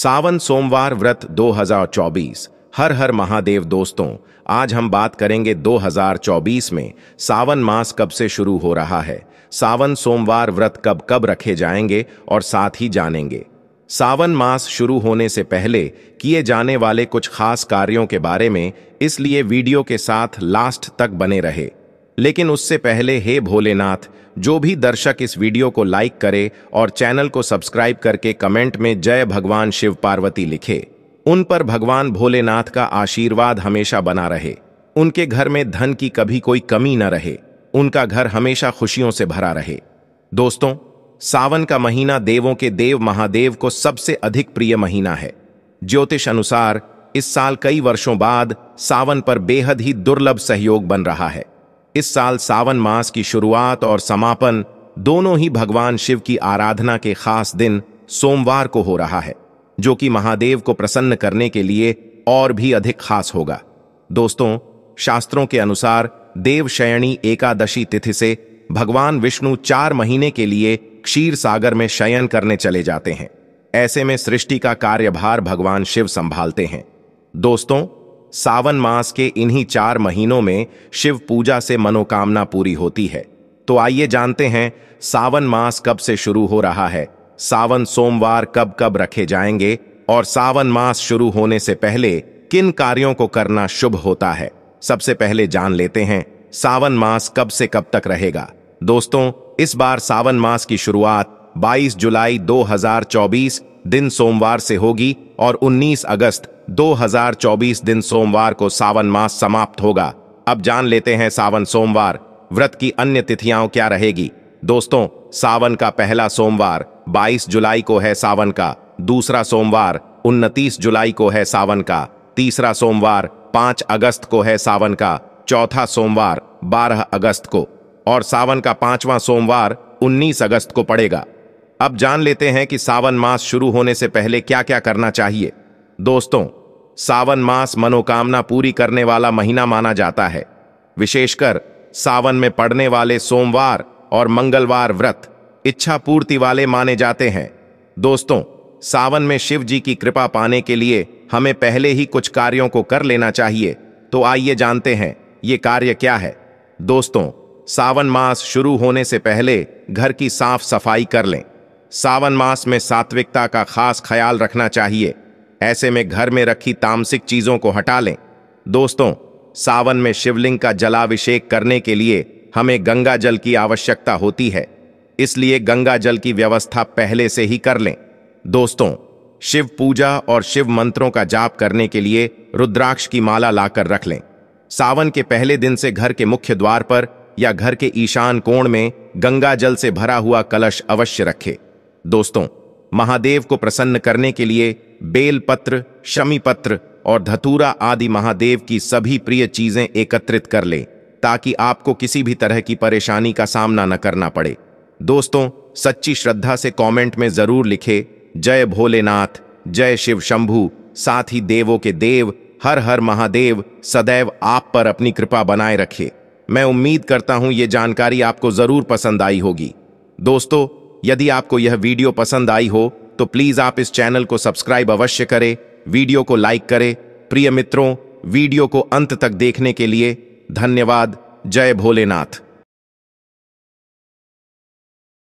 सावन सोमवार व्रत 2024 हर हर महादेव दोस्तों आज हम बात करेंगे 2024 में सावन मास कब से शुरू हो रहा है सावन सोमवार व्रत कब कब रखे जाएंगे और साथ ही जानेंगे सावन मास शुरू होने से पहले किए जाने वाले कुछ खास कार्यों के बारे में इसलिए वीडियो के साथ लास्ट तक बने रहे लेकिन उससे पहले हे भोलेनाथ जो भी दर्शक इस वीडियो को लाइक करे और चैनल को सब्सक्राइब करके कमेंट में जय भगवान शिव पार्वती लिखे उन पर भगवान भोलेनाथ का आशीर्वाद हमेशा बना रहे उनके घर में धन की कभी कोई कमी न रहे उनका घर हमेशा खुशियों से भरा रहे दोस्तों सावन का महीना देवों के देव महादेव को सबसे अधिक प्रिय महीना है ज्योतिष अनुसार इस साल कई वर्षों बाद सावन पर बेहद ही दुर्लभ सहयोग बन रहा है इस साल सावन मास की शुरुआत और समापन दोनों ही भगवान शिव की आराधना के खास दिन सोमवार को हो रहा है जो कि महादेव को प्रसन्न करने के लिए और भी अधिक खास होगा दोस्तों शास्त्रों के अनुसार देवशयणी एकादशी तिथि से भगवान विष्णु चार महीने के लिए क्षीर सागर में शयन करने चले जाते हैं ऐसे में सृष्टि का कार्यभार भगवान शिव संभालते हैं दोस्तों सावन मास के इन्हीं चार महीनों में शिव पूजा से मनोकामना पूरी होती है तो आइए जानते हैं सावन मास कब से शुरू हो रहा है सावन सोमवार कब कब रखे जाएंगे और सावन मास शुरू होने से पहले किन कार्यों को करना शुभ होता है सबसे पहले जान लेते हैं सावन मास कब से कब तक रहेगा दोस्तों इस बार सावन मास की शुरुआत 22 जुलाई 2024 दिन सोमवार से होगी और 19 अगस्त 2024 दिन सोमवार को सावन मास समाप्त होगा अब जान लेते हैं सावन सोमवार व्रत की अन्य तिथियां क्या रहेगी दोस्तों सावन का पहला सोमवार 22 जुलाई को है सावन का दूसरा सोमवार 29 जुलाई को है सावन का तीसरा सोमवार 5 अगस्त को है सावन का चौथा सोमवार 12 अगस्त को और सावन का पांचवां सोमवार 19 अगस्त को पड़ेगा अब जान लेते हैं कि सावन मास शुरू होने से पहले क्या क्या करना चाहिए दोस्तों सावन मास मनोकामना पूरी करने वाला महीना माना जाता है विशेषकर सावन में पड़ने वाले सोमवार और मंगलवार व्रत इच्छा पूर्ति वाले माने जाते हैं दोस्तों सावन में शिव जी की कृपा पाने के लिए हमें पहले ही कुछ कार्यों को कर लेना चाहिए तो आइए जानते हैं ये कार्य क्या है दोस्तों सावन मास शुरू होने से पहले घर की साफ सफाई कर लें सावन मास में सात्विकता का खास ख्याल रखना चाहिए ऐसे में घर में रखी तामसिक चीजों को हटा लें दोस्तों सावन में शिवलिंग का जलाभिषेक करने के लिए हमें गंगा जल की आवश्यकता होती है इसलिए गंगा जल की व्यवस्था पहले से ही कर लें दोस्तों शिव पूजा और शिव मंत्रों का जाप करने के लिए रुद्राक्ष की माला लाकर रख लें सावन के पहले दिन से घर के मुख्य द्वार पर या घर के ईशान कोण में गंगा जल से भरा हुआ कलश अवश्य रखें दोस्तों महादेव को प्रसन्न करने के लिए बेलपत्र शमीपत्र और धतूरा आदि महादेव की सभी प्रिय चीजें एकत्रित कर लें ताकि आपको किसी भी तरह की परेशानी का सामना न करना पड़े दोस्तों सच्ची श्रद्धा से कमेंट में जरूर लिखे जय भोलेनाथ जय शिव शंभू साथ ही देवों के देव हर हर महादेव सदैव आप पर अपनी कृपा बनाए रखे मैं उम्मीद करता हूं ये जानकारी आपको जरूर पसंद आई होगी दोस्तों यदि आपको यह वीडियो पसंद आई हो तो प्लीज आप इस चैनल को सब्सक्राइब अवश्य करें वीडियो को लाइक करें प्रिय मित्रों वीडियो को अंत तक देखने के लिए धन्यवाद जय भोलेनाथ